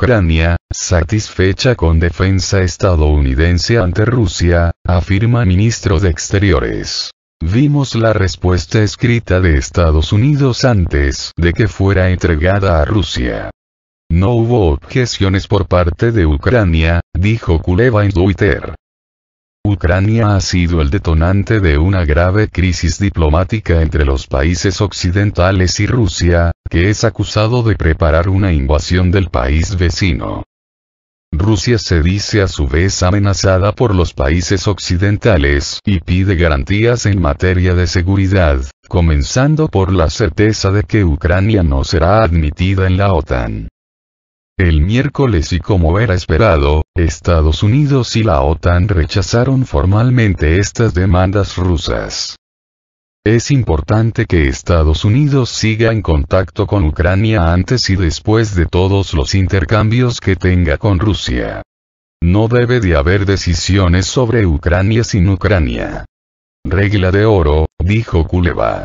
Ucrania, satisfecha con defensa estadounidense ante Rusia, afirma ministro de Exteriores. Vimos la respuesta escrita de Estados Unidos antes de que fuera entregada a Rusia. No hubo objeciones por parte de Ucrania, dijo Kuleva en Twitter. Ucrania ha sido el detonante de una grave crisis diplomática entre los países occidentales y Rusia, que es acusado de preparar una invasión del país vecino. Rusia se dice a su vez amenazada por los países occidentales y pide garantías en materia de seguridad, comenzando por la certeza de que Ucrania no será admitida en la OTAN. El miércoles y como era esperado, Estados Unidos y la OTAN rechazaron formalmente estas demandas rusas. Es importante que Estados Unidos siga en contacto con Ucrania antes y después de todos los intercambios que tenga con Rusia. No debe de haber decisiones sobre Ucrania sin Ucrania. Regla de oro, dijo Kuleva.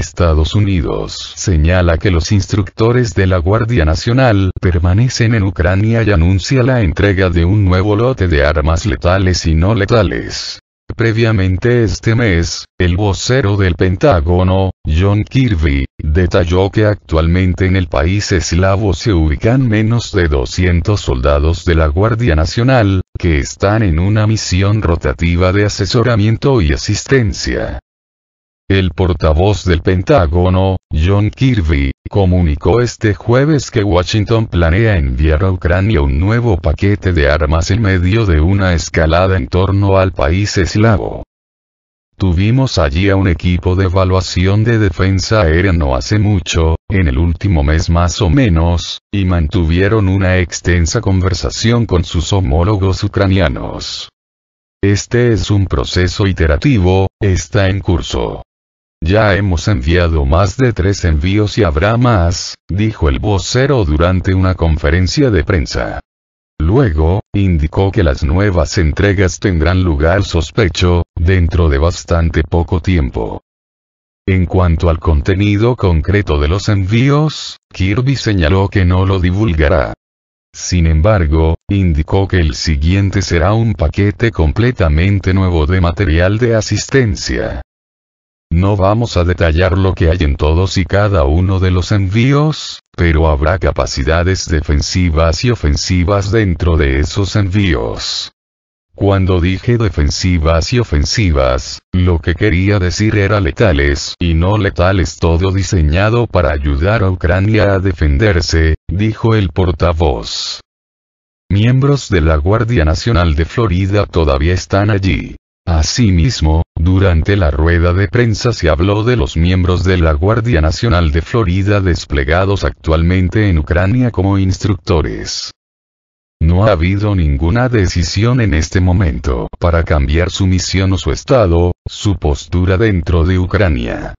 Estados Unidos señala que los instructores de la Guardia Nacional permanecen en Ucrania y anuncia la entrega de un nuevo lote de armas letales y no letales. Previamente este mes, el vocero del Pentágono, John Kirby, detalló que actualmente en el país eslavo se ubican menos de 200 soldados de la Guardia Nacional, que están en una misión rotativa de asesoramiento y asistencia. El portavoz del Pentágono, John Kirby, comunicó este jueves que Washington planea enviar a Ucrania un nuevo paquete de armas en medio de una escalada en torno al país eslavo. Tuvimos allí a un equipo de evaluación de defensa aérea no hace mucho, en el último mes más o menos, y mantuvieron una extensa conversación con sus homólogos ucranianos. Este es un proceso iterativo, está en curso. Ya hemos enviado más de tres envíos y habrá más, dijo el vocero durante una conferencia de prensa. Luego, indicó que las nuevas entregas tendrán lugar sospecho, dentro de bastante poco tiempo. En cuanto al contenido concreto de los envíos, Kirby señaló que no lo divulgará. Sin embargo, indicó que el siguiente será un paquete completamente nuevo de material de asistencia. No vamos a detallar lo que hay en todos y cada uno de los envíos, pero habrá capacidades defensivas y ofensivas dentro de esos envíos. Cuando dije defensivas y ofensivas, lo que quería decir era letales y no letales todo diseñado para ayudar a Ucrania a defenderse, dijo el portavoz. Miembros de la Guardia Nacional de Florida todavía están allí. Asimismo, durante la rueda de prensa se habló de los miembros de la Guardia Nacional de Florida desplegados actualmente en Ucrania como instructores. No ha habido ninguna decisión en este momento para cambiar su misión o su estado, su postura dentro de Ucrania.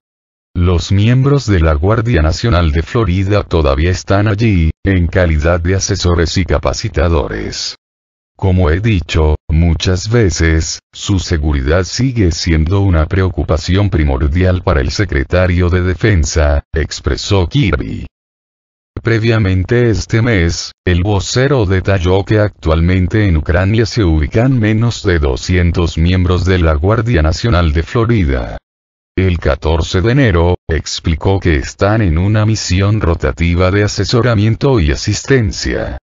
Los miembros de la Guardia Nacional de Florida todavía están allí, en calidad de asesores y capacitadores. Como he dicho, muchas veces, su seguridad sigue siendo una preocupación primordial para el secretario de Defensa, expresó Kirby. Previamente este mes, el vocero detalló que actualmente en Ucrania se ubican menos de 200 miembros de la Guardia Nacional de Florida. El 14 de enero, explicó que están en una misión rotativa de asesoramiento y asistencia.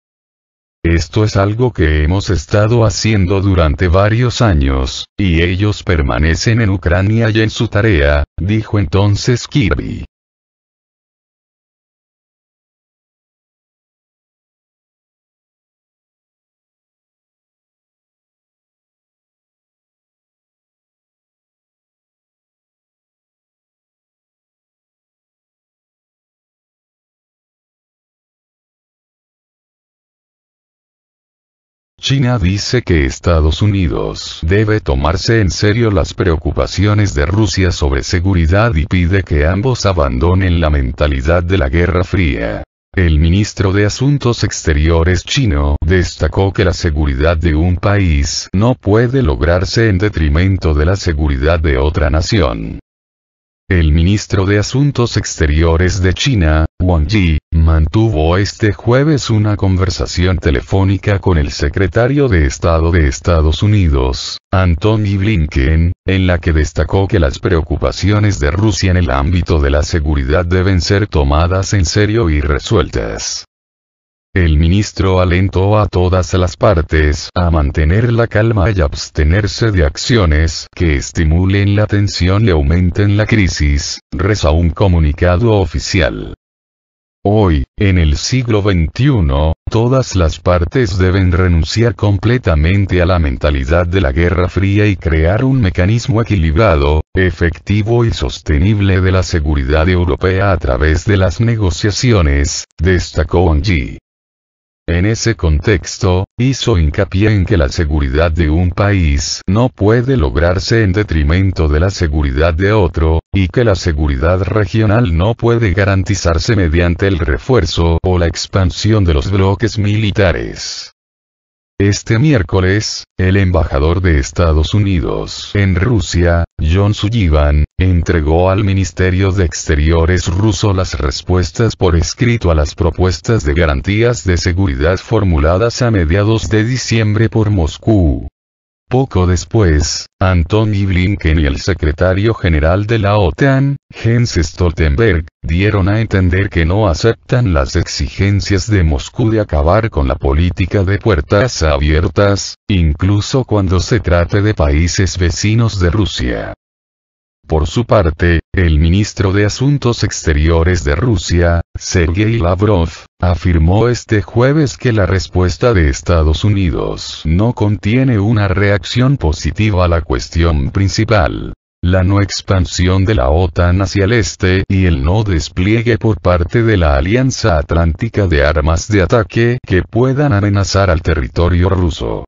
Esto es algo que hemos estado haciendo durante varios años, y ellos permanecen en Ucrania y en su tarea, dijo entonces Kirby. China dice que Estados Unidos debe tomarse en serio las preocupaciones de Rusia sobre seguridad y pide que ambos abandonen la mentalidad de la Guerra Fría. El ministro de Asuntos Exteriores chino destacó que la seguridad de un país no puede lograrse en detrimento de la seguridad de otra nación. El ministro de Asuntos Exteriores de China, Wang Yi, mantuvo este jueves una conversación telefónica con el secretario de Estado de Estados Unidos, Antony Blinken, en la que destacó que las preocupaciones de Rusia en el ámbito de la seguridad deben ser tomadas en serio y resueltas. El ministro alentó a todas las partes a mantener la calma y abstenerse de acciones que estimulen la tensión y aumenten la crisis, reza un comunicado oficial. Hoy, en el siglo XXI, todas las partes deben renunciar completamente a la mentalidad de la Guerra Fría y crear un mecanismo equilibrado, efectivo y sostenible de la seguridad europea a través de las negociaciones, destacó Ongi. En ese contexto, hizo hincapié en que la seguridad de un país no puede lograrse en detrimento de la seguridad de otro, y que la seguridad regional no puede garantizarse mediante el refuerzo o la expansión de los bloques militares. Este miércoles, el embajador de Estados Unidos en Rusia, John Sullivan, entregó al Ministerio de Exteriores ruso las respuestas por escrito a las propuestas de garantías de seguridad formuladas a mediados de diciembre por Moscú. Poco después, Antony Blinken y el secretario general de la OTAN, Jens Stoltenberg, dieron a entender que no aceptan las exigencias de Moscú de acabar con la política de puertas abiertas, incluso cuando se trate de países vecinos de Rusia. Por su parte, el ministro de Asuntos Exteriores de Rusia, Sergei Lavrov, afirmó este jueves que la respuesta de Estados Unidos no contiene una reacción positiva a la cuestión principal. La no expansión de la OTAN hacia el este y el no despliegue por parte de la Alianza Atlántica de armas de ataque que puedan amenazar al territorio ruso.